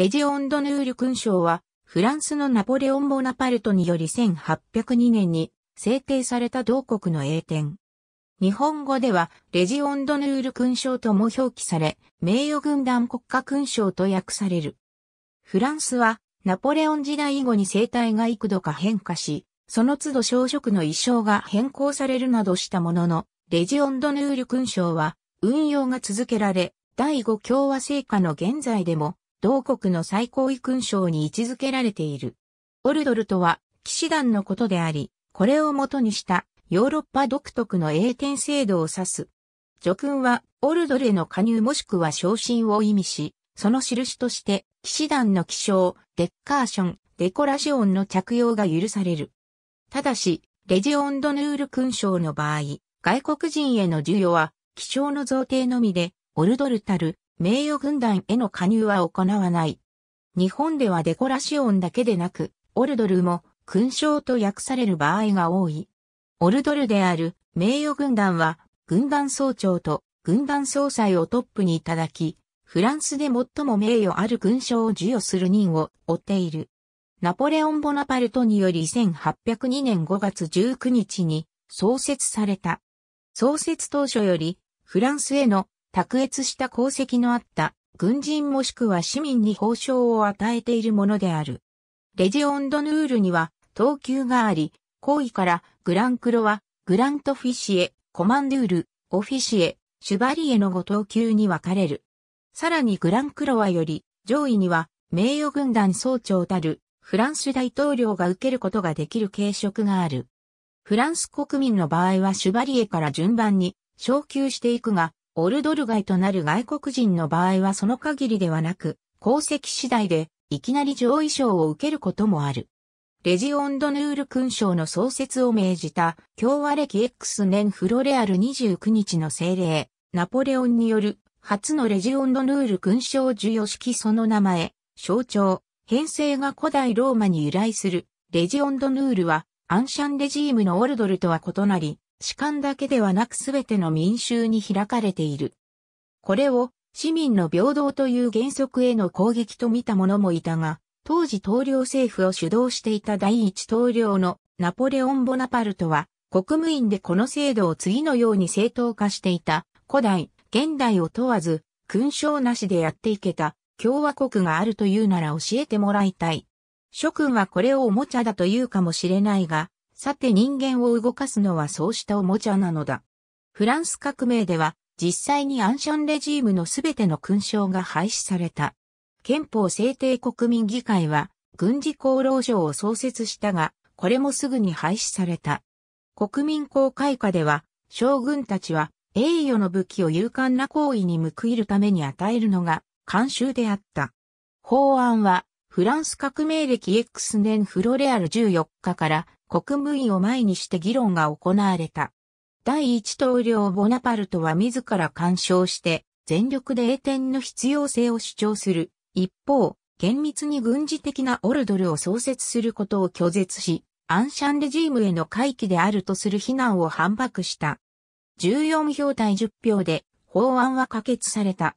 レジオンドヌール勲章は、フランスのナポレオン・ボナパルトにより1802年に制定された同国の英典。日本語では、レジオンドヌール勲章とも表記され、名誉軍団国家勲章と訳される。フランスは、ナポレオン時代以後に生態が幾度か変化し、その都度小食の衣装が変更されるなどしたものの、レジオンドヌール勲章は運用が続けられ、第5共和制下の現在でも同国の最高位勲章に位置づけられている。オルドルとは、騎士団のことであり、これを元にしたヨーロッパ独特の英典制度を指す。叙勲は、オルドルへの加入もしくは昇進を意味し、その印として、騎士団の騎将、デッカーション、デコラシオンの着用が許される。ただし、レジオンドヌール勲章の場合、外国人への授与は、騎将の贈呈のみで、オルドルたる、名誉軍団への加入は行わない。日本ではデコラシオンだけでなく、オルドルも勲章と訳される場合が多い。オルドルである名誉軍団は、軍団総長と軍団総裁をトップにいただき、フランスで最も名誉ある勲章を授与する任を負っている。ナポレオン・ボナパルトにより1802年5月19日に創設された。創設当初よりフランスへの卓越した功績のあった軍人もしくは市民に褒章を与えているものである。レジオンドヌールには等級があり、行為からグランクロはグラントフィシエ、コマンドゥール、オフィシエ、シュバリエの5等級に分かれる。さらにグランクロワより上位には名誉軍団総長たるフランス大統領が受けることができる軽職がある。フランス国民の場合はシュバリエから順番に昇級していくが、オルドル街となる外国人の場合はその限りではなく、功績次第で、いきなり上位賞を受けることもある。レジオンドヌール勲章の創設を命じた、共和歴 X 年フロレアル29日の政令、ナポレオンによる、初のレジオンドヌール勲章授与式その名前、象徴、編成が古代ローマに由来する、レジオンドヌールは、アンシャンレジームのオルドルとは異なり、士官だけではなくすべての民衆に開かれている。これを市民の平等という原則への攻撃と見た者もいたが、当時統領政府を主導していた第一統領のナポレオン・ボナパルトは、国務院でこの制度を次のように正当化していた、古代、現代を問わず、勲章なしでやっていけた、共和国があるというなら教えてもらいたい。諸君はこれをおもちゃだと言うかもしれないが、さて人間を動かすのはそうしたおもちゃなのだ。フランス革命では実際にアンシャンレジームのすべての勲章が廃止された。憲法制定国民議会は軍事功労省を創設したが、これもすぐに廃止された。国民公開下では将軍たちは栄誉の武器を勇敢な行為に報いるために与えるのが慣習であった。法案はフランス革命歴 X 年フロレアル14日から国務院を前にして議論が行われた。第一統領ボナパルトは自ら干渉して全力で栄転の必要性を主張する。一方、厳密に軍事的なオルドルを創設することを拒絶し、アンシャンレジームへの回帰であるとする非難を反駁した。14票対10票で法案は可決された。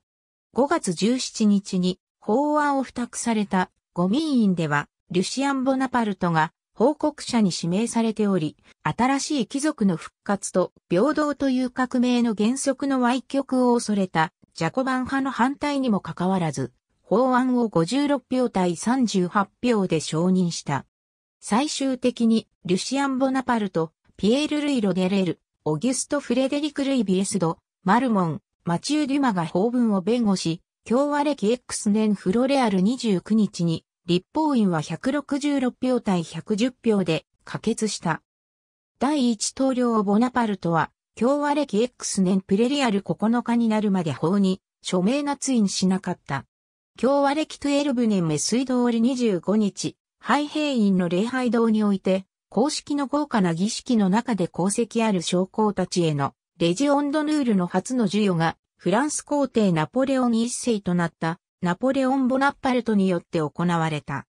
5月17日に法案を付託されたゴミ委員では、リュシアン・ボナパルトが報告者に指名されており、新しい貴族の復活と平等という革命の原則の歪曲を恐れたジャコバン派の反対にもかかわらず、法案を56票対38票で承認した。最終的に、リュシアン・ボナパルト、ピエール・ルイ・ロデレル、オギュスト・フレデリク・ルイ・ビエスド、マルモン、マチュー・デュマが法文を弁護し、共和歴 X 年フロレアル29日に立法院は166票対110票で可決した。第一統領ボナパルトは、共和歴 X 年プレリアル9日になるまで法に署名捺印しなかった。共和歴12年目水道折25日、廃兵院の礼拝堂において、公式の豪華な儀式の中で功績ある将校たちへのレジオンドヌールの初の授与がフランス皇帝ナポレオン一世となったナポレオン・ボナッパルトによって行われた。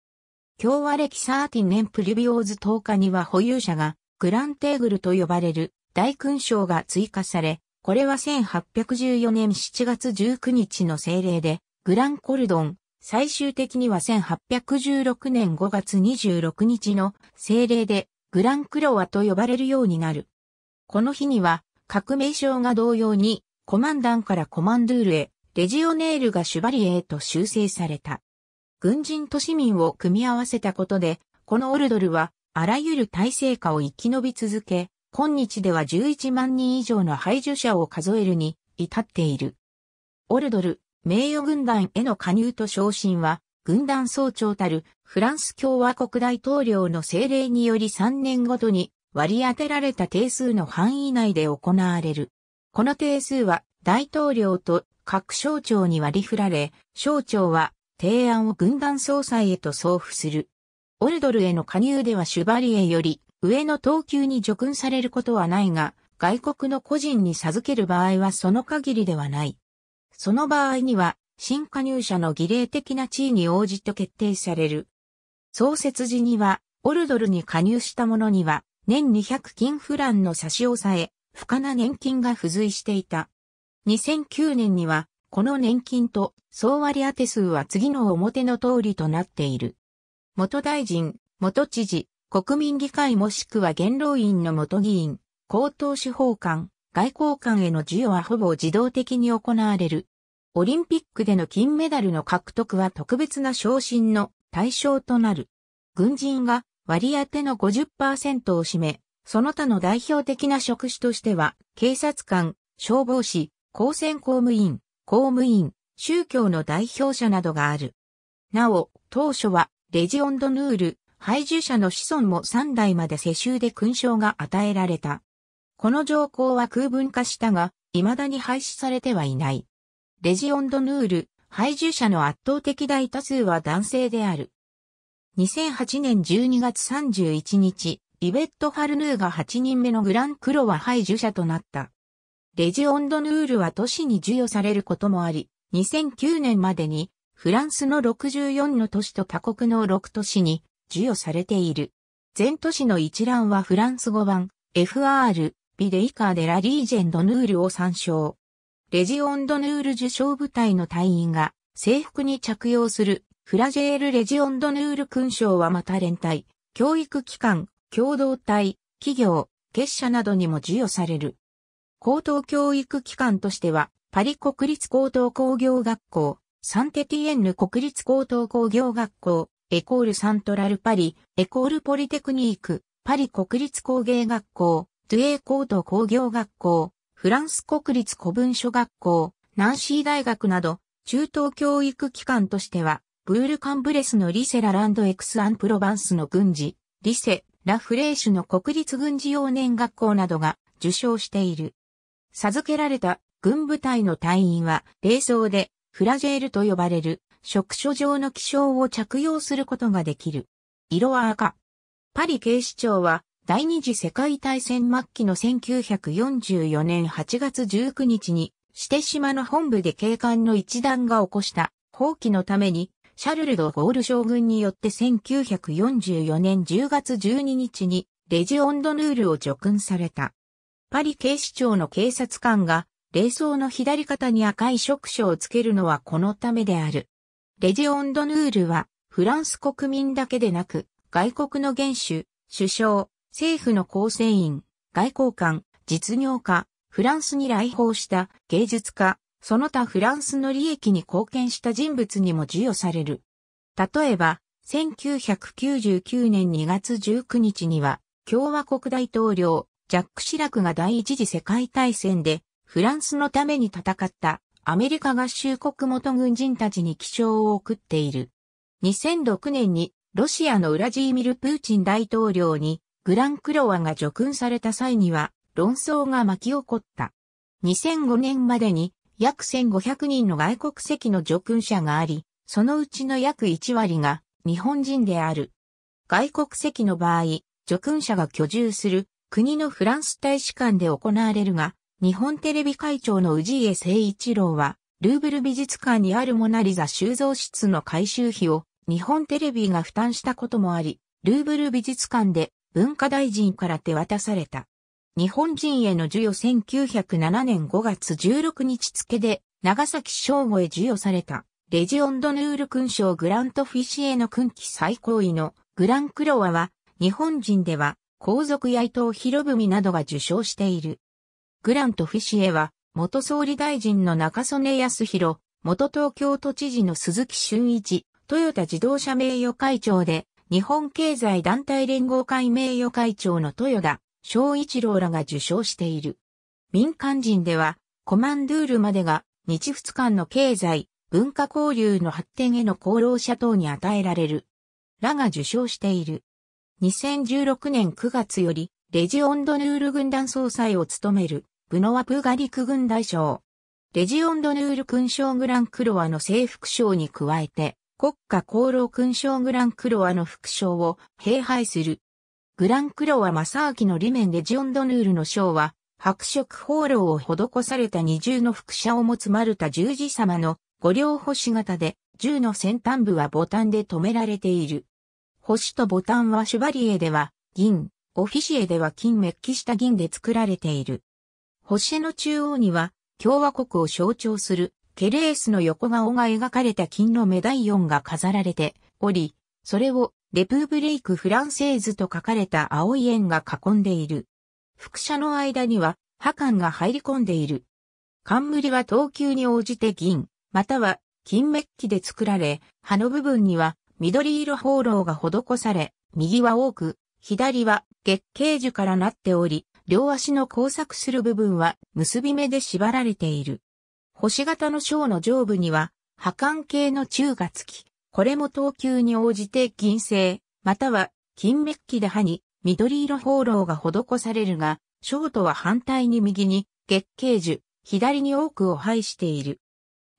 共和歴13年プリビオーズ10日には保有者がグランテーグルと呼ばれる大勲章が追加され、これは1814年7月19日の政令で、グランコルドン、最終的には1816年5月26日の政令で、グランクロワと呼ばれるようになる。この日には、革命章が同様に、コマンダンからコマンドゥールへ、レジオネールがシュバリエへと修正された。軍人と市民を組み合わせたことで、このオルドルは、あらゆる体制下を生き延び続け、今日では11万人以上の排除者を数えるに至っている。オルドル、名誉軍団への加入と昇進は、軍団総長たるフランス共和国大統領の政令により3年ごとに割り当てられた定数の範囲内で行われる。この定数は大統領と各省庁に割り振られ、省庁は提案を軍団総裁へと送付する。オルドルへの加入ではシュバリエより上の等級に叙勲されることはないが、外国の個人に授ける場合はその限りではない。その場合には、新加入者の儀礼的な地位に応じて決定される。創設時には、オルドルに加入した者には、年200金フランの差し押さえ、不可な年金が付随していた。2009年には、この年金と総割当数は次の表の通りとなっている。元大臣、元知事、国民議会もしくは元老院の元議員、高等司法官、外交官への授与はほぼ自動的に行われる。オリンピックでの金メダルの獲得は特別な昇進の対象となる。軍人が割り当ての50%を占め、その他の代表的な職種としては、警察官、消防士、公選公務員、公務員、宗教の代表者などがある。なお、当初は、レジオンドヌール、配従者の子孫も3代まで世襲で勲章が与えられた。この条項は空文化したが、未だに廃止されてはいない。レジオンドヌール、配従者の圧倒的大多数は男性である。2008年12月31日、イベット・ファルヌーが8人目のグラン・クロワ配従者となった。レジオンドヌールは都市に授与されることもあり、2009年までにフランスの64の都市と他国の6都市に授与されている。全都市の一覧はフランス語版 FR ビデイカーデラリージェンドヌールを参照。レジオンドヌール受賞部隊の隊員が制服に着用するフラジェールレジオンドヌール勲章はまた連帯、教育機関、共同体、企業、結社などにも授与される。高等教育機関としては、パリ国立高等工業学校、サンテティエンヌ国立高等工業学校、エコールサントラルパリ、エコールポリテクニーク、パリ国立工芸学校、トゥエー高等工業学校、フランス国立古文書学校、ナンシー大学など、中等教育機関としては、ブールカンブレスのリセラランドエクスアンプロバンスの軍事、リセ、ラフレーシュの国立軍事幼年学校などが受賞している。授けられた軍部隊の隊員は、冷装でフラジェールと呼ばれる、職所上の気象を着用することができる。色は赤。パリ警視庁は、第二次世界大戦末期の1944年8月19日に、して島の本部で警官の一団が起こした放棄のために、シャルル・ド・ゴール将軍によって1944年10月12日にレジオンドヌールを除訓された。パリ警視庁の警察官が、霊装の左肩に赤い触手をつけるのはこのためである。レジオンドヌールは、フランス国民だけでなく、外国の元首、首相、政府の構成員、外交官、実業家、フランスに来訪した芸術家、その他フランスの利益に貢献した人物にも授与される。例えば、1999年2月19日には、共和国大統領、ジャック・シラクが第一次世界大戦でフランスのために戦ったアメリカ合衆国元軍人たちに気象を送っている。2006年にロシアのウラジーミル・プーチン大統領にグランクロワが叙勲された際には論争が巻き起こった。2005年までに約1500人の外国籍の叙勲者があり、そのうちの約1割が日本人である。外国籍の場合、叙勲者が居住する国のフランス大使館で行われるが、日本テレビ会長の氏家誠一郎は、ルーブル美術館にあるモナリザ収蔵室の改修費を日本テレビが負担したこともあり、ルーブル美術館で文化大臣から手渡された。日本人への授与1907年5月16日付で長崎省吾へ授与されたレジオンドヌール勲章グラントフィシエの勲気最高位のグランクロワは日本人では皇族や伊藤博文などが受賞している。グラント・フィシエは、元総理大臣の中曽根康弘、元東京都知事の鈴木俊一、豊田自動車名誉会長で、日本経済団体連合会名誉会長の豊田、昭一郎らが受賞している。民間人では、コマンドゥールまでが、日仏間の経済、文化交流の発展への功労者等に与えられる。らが受賞している。2016年9月より、レジオンドヌール軍団総裁を務める、ブノワ・プガリク軍大将。レジオンドヌール勲章グランクロワの征服章に加えて、国家功労勲章グランクロワの副賞を兵配する。グランクロワ正明の理面レジオンドヌールの章は、白色放浪を施された二重の副車を持つマルタ十字様の五両星型で、銃の先端部はボタンで止められている。星とボタンはシュバリエでは銀、オフィシエでは金メッキした銀で作られている。星の中央には共和国を象徴するケレースの横顔が描かれた金のメダイオンが飾られており、それをレプーブレイクフランセーズと書かれた青い円が囲んでいる。副車の間には破管が入り込んでいる。冠は等級に応じて銀、または金メッキで作られ、葉の部分には緑色放浪が施され、右は多く、左は月桂樹からなっており、両足の交錯する部分は結び目で縛られている。星型の章の上部には、破管系の宙がつき、これも等級に応じて銀製、または金メッキで歯に緑色放浪が施されるが、章とは反対に右に月桂樹、左に多くを配している。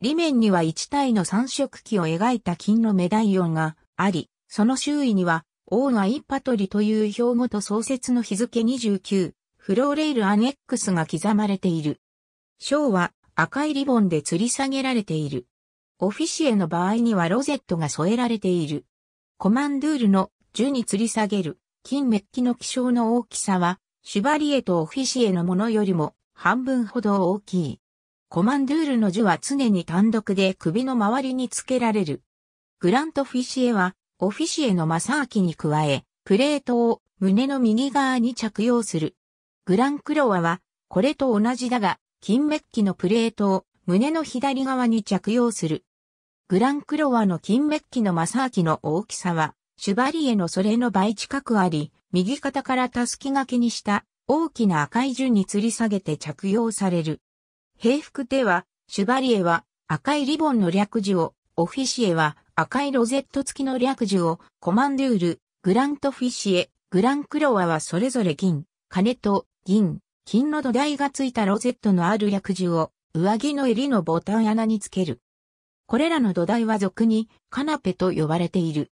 裏面には1体の三色旗を描いた金のメダイオンがあり、その周囲には、王インパトリという標語と創設の日付29、フローレイルアネックスが刻まれている。章は赤いリボンで吊り下げられている。オフィシエの場合にはロゼットが添えられている。コマンドゥールの樹に吊り下げる金メッキの気象の大きさはシュバリエとオフィシエのものよりも半分ほど大きい。コマンドゥールの銃は常に単独で首の周りにつけられる。グラントフィシエは、オフィシエの正明に加え、プレートを胸の右側に着用する。グランクロワは、これと同じだが、金メッキのプレートを胸の左側に着用する。グランクロワの金メッキの正明の大きさは、シュバリエのそれの倍近くあり、右肩からたすき掛けにした大きな赤い順に吊り下げて着用される。平服では、シュバリエは赤いリボンの略字を、オフィシエは赤いロゼット付きの略字を、コマンドゥール、グラントフィシエ、グランクロワはそれぞれ銀、金と銀、金の土台が付いたロゼットのある略字を、上着の襟のボタン穴につける。これらの土台は俗にカナペと呼ばれている。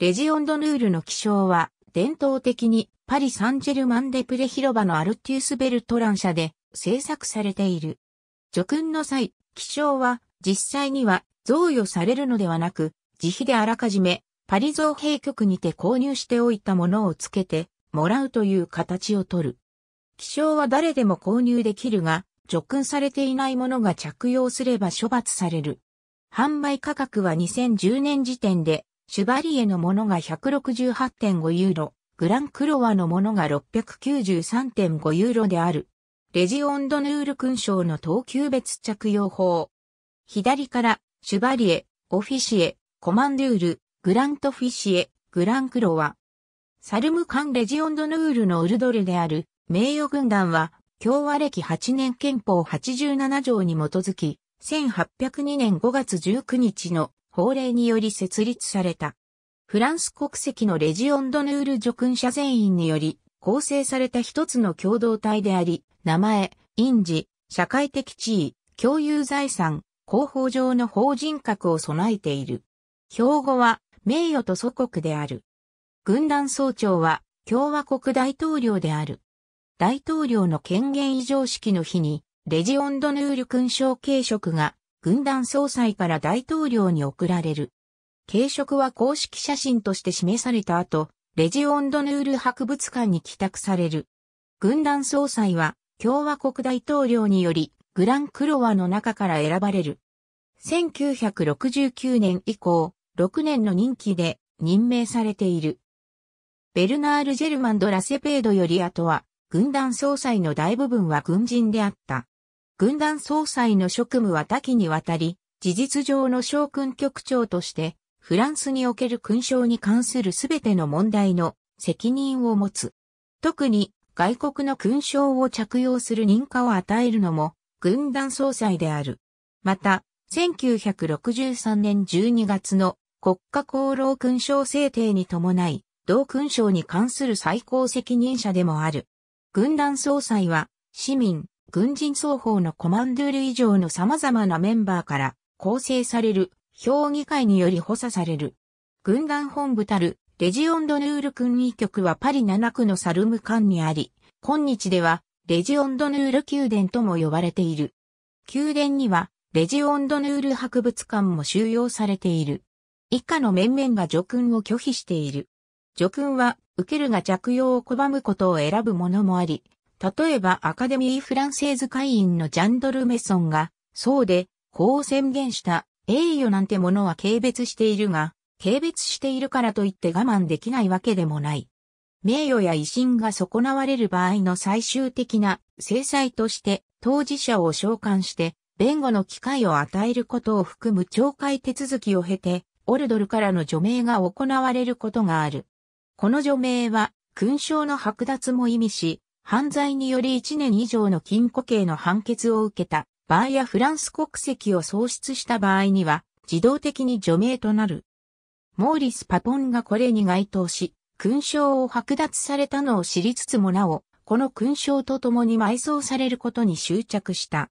レジオンドヌールの気象は伝統的にパリ・サンジェルマン・デ・プレ広場のアルティウス・ベルトラン社で制作されている。叙勲の際、記章は実際には贈与されるのではなく、自費であらかじめパリ造幣局にて購入しておいたものをつけてもらうという形をとる。記章は誰でも購入できるが、除訓されていないものが着用すれば処罰される。販売価格は2010年時点で、シュバリエのものが168.5ユーロ、グランクロワのものが693.5ユーロである。レジオンドヌール勲章の等級別着用法。左から、シュバリエ、オフィシエ、コマンドゥール、グラントフィシエ、グランクロワ。サルムカン・レジオンドヌールのウルドルである名誉軍団は、共和歴8年憲法87条に基づき、1802年5月19日の法令により設立された。フランス国籍のレジオンドヌール叙勲者全員により構成された一つの共同体であり、名前、印字、社会的地位、共有財産、広報上の法人格を備えている。標語は、名誉と祖国である。軍団総長は、共和国大統領である。大統領の権限異常式の日に、レジオンドヌール勲章軽職が、軍団総裁から大統領に贈られる。軽職は公式写真として示された後、レジオンドヌール博物館に帰宅される。軍団総裁は、共和国大統領によりグランクロワの中から選ばれる。1969年以降、6年の任期で任命されている。ベルナール・ジェルマンド・ラセペードより後は、軍団総裁の大部分は軍人であった。軍団総裁の職務は多岐にわたり、事実上の将軍局長として、フランスにおける勲章に関するすべての問題の責任を持つ。特に外国の勲章を着用する認可を与えるのも、軍団総裁である。また、1963年12月の国家功労勲章制定に伴い、同勲章に関する最高責任者でもある。軍団総裁は、市民、軍人双方のコマンドゥール以上の様々なメンバーから構成される評議会により補佐される。軍団本部たるレジオンドヌール君位局はパリ7区のサルム館にあり、今日ではレジオンドヌール宮殿とも呼ばれている。宮殿にはレジオンドヌール博物館も収容されている。以下の面々が叙勲を拒否している。叙勲は、受けるが着用を拒むことを選ぶものもあり、例えばアカデミー・フランセーズ会員のジャンドル・メソンが、そうで、こう宣言した、栄誉なんてものは軽蔑しているが、軽蔑しているからといって我慢できないわけでもない。名誉や威信が損なわれる場合の最終的な制裁として当事者を召喚して弁護の機会を与えることを含む懲戒手続きを経てオルドルからの除名が行われることがある。この除名は勲章の剥奪も意味し犯罪により1年以上の禁錮刑の判決を受けた場合やフランス国籍を喪失した場合には自動的に除名となる。モーリス・パポンがこれに該当し、勲章を剥奪されたのを知りつつもなお、この勲章と共に埋葬されることに執着した。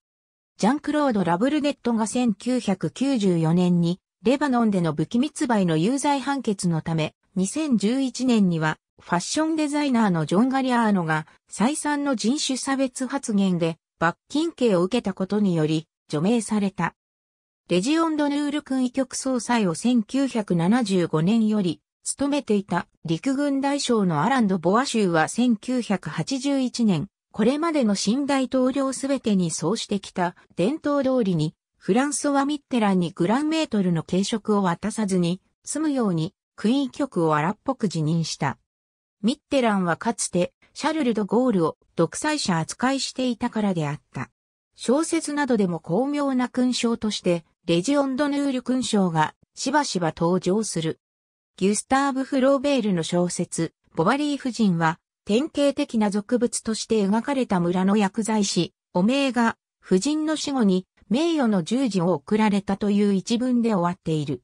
ジャンクロード・ラブルネットが1994年に、レバノンでの武器密売の有罪判決のため、2011年には、ファッションデザイナーのジョン・ガリアーノが、再三の人種差別発言で、罰金刑を受けたことにより、除名された。レジオンドヌール君医局総裁を1975年より務めていた陸軍大将のアランド・ボア州は1981年、これまでの新大統領すべてにそうしてきた伝統通りに、フランソワ・ミッテランにグランメートルの軽食を渡さずに、済むように、クイーン局を荒っぽく辞任した。ミッテランはかつて、シャルル・ド・ゴールを独裁者扱いしていたからであった。小説などでも巧妙な勲章としてレジオンドヌール勲章がしばしば登場する。ギュスターブ・フローベールの小説、ボバリー夫人は、典型的な俗物として描かれた村の薬剤師、オメーが、夫人の死後に名誉の十字を贈られたという一文で終わっている。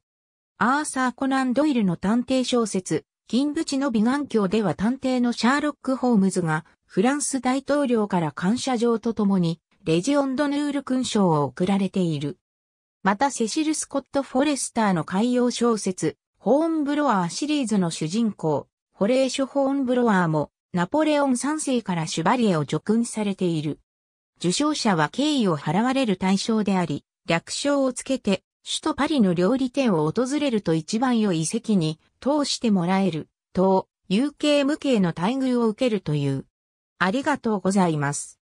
アーサー・コナン・ドイルの探偵小説、金縁の美顔鏡では探偵のシャーロック・ホームズが、フランス大統領から感謝状とともに、レジオンドヌール勲章を贈られている。またセシル・スコット・フォレスターの海洋小説、ホーンブロワーシリーズの主人公、ホレーショ・ホーンブロワーも、ナポレオン3世からシュバリエを叙勲されている。受賞者は敬意を払われる対象であり、略称をつけて、首都パリの料理店を訪れると一番良い席に通してもらえる、と、有形無形の待遇を受けるという。ありがとうございます。